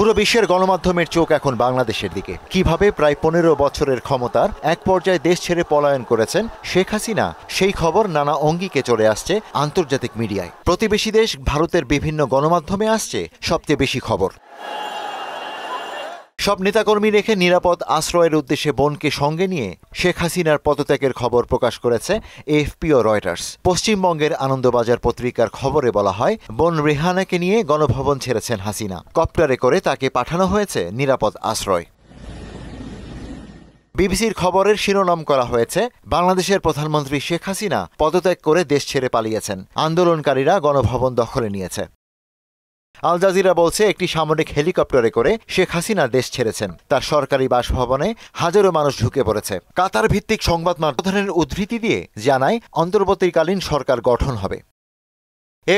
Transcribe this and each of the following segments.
পুরো বিশ্বের গণমাধ্যমের চোখ এখন বাংলাদেশের দিকে কিভাবে প্রায় পনেরো বছরের ক্ষমতার এক পর্যায়ে দেশ ছেড়ে পলায়ন করেছেন শেখ হাসিনা সেই খবর নানা অঙ্গিকে চলে আসছে আন্তর্জাতিক মিডিয়ায় প্রতিবেশী দেশ ভারতের বিভিন্ন গণমাধ্যমে আসছে সবচেয়ে বেশি খবর সব নেতাকর্মী রেখে নিরাপদ আশ্রয়ের উদ্দেশ্যে বোনকে সঙ্গে নিয়ে শেখ হাসিনার পদত্যাগের খবর প্রকাশ করেছে এফপি ও রয়টার্স পশ্চিমবঙ্গের আনন্দবাজার পত্রিকার খবরে বলা হয় বোন রেহানাকে নিয়ে গণভবন ছেড়েছেন হাসিনা কপ্টারে করে তাকে পাঠানো হয়েছে নিরাপদ আশ্রয় বিবিসির খবরের শিরোনাম করা হয়েছে বাংলাদেশের প্রধানমন্ত্রী শেখ হাসিনা পদত্যাগ করে দেশ ছেড়ে পালিয়েছেন আন্দোলনকারীরা গণভবন দখলে নিয়েছে আল জাজিরা বলছে একটি সামরিক হেলিকপ্টারে করে শেখ হাসিনা দেশ ছেড়েছেন তার সরকারি বাসভবনে হাজারো মানুষ ঢুকে পড়েছে কাতার ভিত্তিক সংবাদ মাধ্যমের উদ্ধৃতি দিয়ে জানায় অন্তর্বর্তীকালীন সরকার গঠন হবে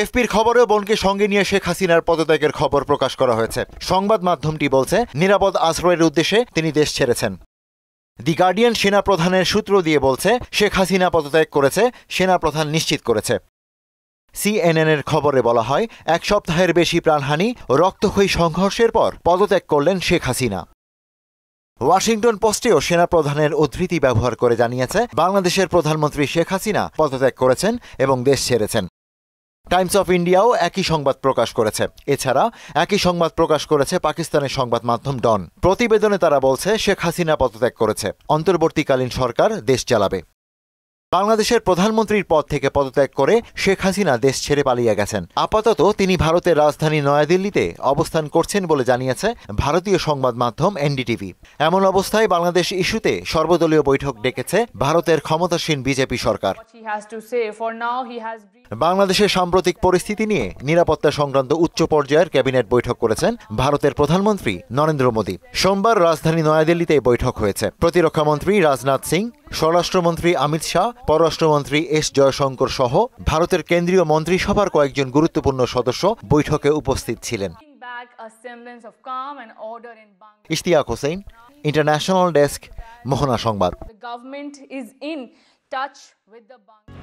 এফপির খবরেও বোনকে সঙ্গে নিয়ে শেখ হাসিনার পদত্যাগের খবর প্রকাশ করা হয়েছে সংবাদ মাধ্যমটি বলছে নিরাপদ আশ্রয়ের উদ্দেশ্যে তিনি দেশ ছেড়েছেন দি গার্ডিয়ান সেনাপ্রধানের সূত্র দিয়ে বলছে শেখ হাসিনা পদত্যাগ করেছে সেনাপ্রধান নিশ্চিত করেছে সিএনএনের খবরে বলা হয় এক সপ্তাহের বেশি প্রাণহানি ও রক্তক্ষয়ী সংঘর্ষের পর পদত্যাগ করলেন শেখ হাসিনা ওয়াশিংটন পোস্টেও সেনাপ্রধানের উদ্ধৃতি ব্যবহার করে জানিয়েছে বাংলাদেশের প্রধানমন্ত্রী শেখ হাসিনা পদত্যাগ করেছেন এবং দেশ ছেড়েছেন টাইমস অফ ইন্ডিয়াও একই সংবাদ প্রকাশ করেছে এছাড়া একই সংবাদ প্রকাশ করেছে পাকিস্তানের সংবাদ মাধ্যম ডন প্রতিবেদনে তারা বলছে শেখ হাসিনা পদত্যাগ করেছে অন্তর্বর্তীকালীন সরকার দেশ চালাবে বাংলাদেশের প্রধানমন্ত্রীর পদ থেকে পদত্যাগ করে শেখ হাসিনা দেশ ছেড়ে পালিয়ে গেছেন আপাতত তিনি ভারতের রাজধানী নয়াদিল্লিতে অবস্থান করছেন বলে জানিয়েছে ভারতীয় সংবাদ মাধ্যম এনডিটিভি এমন অবস্থায় বাংলাদেশ ইস্যুতে সর্বদলীয় বৈঠক ডেকেছে ভারতের ক্ষমতাসীন বিজেপি সরকার বাংলাদেশের সাম্প্রতিক পরিস্থিতি নিয়ে নিরাপত্তা সংক্রান্ত উচ্চ পর্যায়ের ক্যাবিনেট বৈঠক করেছেন ভারতের প্রধানমন্ত্রী নরেন্দ্র মোদী সোমবার রাজধানী নয়াদিল্লিতে বৈঠক হয়েছে প্রতিরক্ষামন্ত্রী রাজনাথ সিং স্বরাষ্ট্রমন্ত্রী অমিত শাহ পররাষ্ট্রমন্ত্রী এস জয়শঙ্কর সহ ভারতের কেন্দ্রীয় মন্ত্রিসভার কয়েকজন গুরুত্বপূর্ণ সদস্য বৈঠকে উপস্থিত ছিলেন ইশতিয়াক হোসেন ইন্টারন্যাশনাল ডেস্ক মোহনা সংবাদ